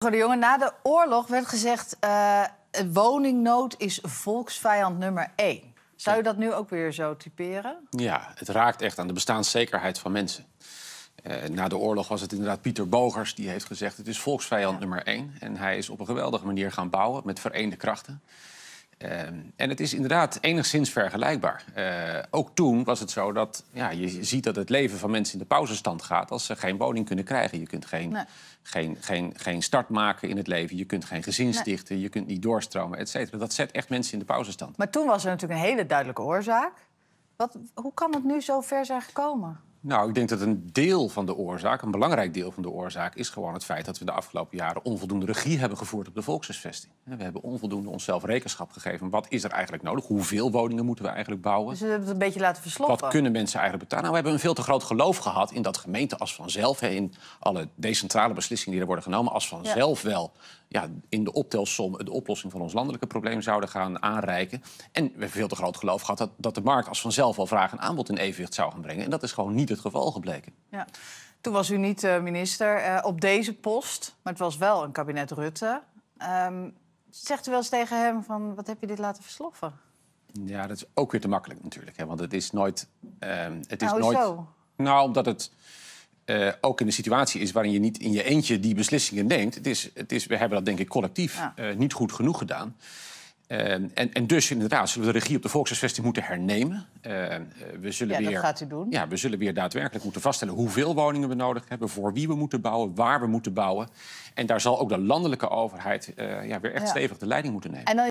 De jongen, na de oorlog werd gezegd: uh, woningnood is volksvijand nummer één. Zou je dat nu ook weer zo typeren? Ja, het raakt echt aan de bestaanszekerheid van mensen. Eh, na de oorlog was het inderdaad Pieter Bogers die heeft gezegd: het is volksvijand nummer één. En hij is op een geweldige manier gaan bouwen met vereende krachten. Ehm, en het is inderdaad enigszins vergelijkbaar. Eh, ook toen was het zo dat ja, je ziet dat het leven van mensen in de pauzestand gaat als ze geen woning kunnen krijgen. Je kunt geen, geen, geen, geen start maken in het leven, je kunt geen gezin stichten, je kunt niet doorstromen, et cetera. Dat zet echt mensen in de pauzestand. Maar toen was er natuurlijk een hele duidelijke oorzaak. Wat, hoe kan het nu zo ver zijn gekomen? Nou, ik denk dat een deel van de oorzaak, een belangrijk deel van de oorzaak, is gewoon het feit dat we de afgelopen jaren onvoldoende regie hebben gevoerd op de volkshuisvesting. We hebben onvoldoende onszelf rekenschap gegeven. Wat is er eigenlijk nodig? Hoeveel woningen moeten we eigenlijk bouwen? Dus we hebben het een beetje laten versloppen. Wat kunnen mensen eigenlijk betalen? Nou, we hebben een veel te groot geloof gehad in dat gemeenten als vanzelf, in alle decentrale beslissingen die er worden genomen, als vanzelf wel ja, in de optelsom de oplossing van ons landelijke probleem zouden gaan aanreiken. En we hebben veel te groot geloof gehad dat, dat de markt als vanzelf al vraag en aanbod in evenwicht zou gaan brengen. En dat is gewoon niet het geval gebleken. Ja. Toen was u niet eh, minister eh, op deze post, maar het was wel een kabinet Rutte. Ehm, zegt u wel eens tegen hem van wat heb je dit laten versloffen? Ja, dat is ook weer te makkelijk natuurlijk. Hè? Want het is nooit. Ehm, het is nou, nooit. Zo? Nou, omdat het. Eh, ook in de situatie is waarin je niet in je eentje die beslissingen neemt. Het is, het is, we hebben dat denk ik collectief eh, niet goed genoeg gedaan. Eh, en, en, dus inderdaad zullen we de regie op de volkshuisvesting moeten hernemen. we zullen ja, weer, gaat u doen. Ja, we zullen weer daadwerkelijk moeten vaststellen hoeveel woningen we nodig hebben, voor wie we moeten bouwen, waar we moeten bouwen. En daar zal ook de landelijke overheid ja, weer echt stevig de leiding moeten nemen.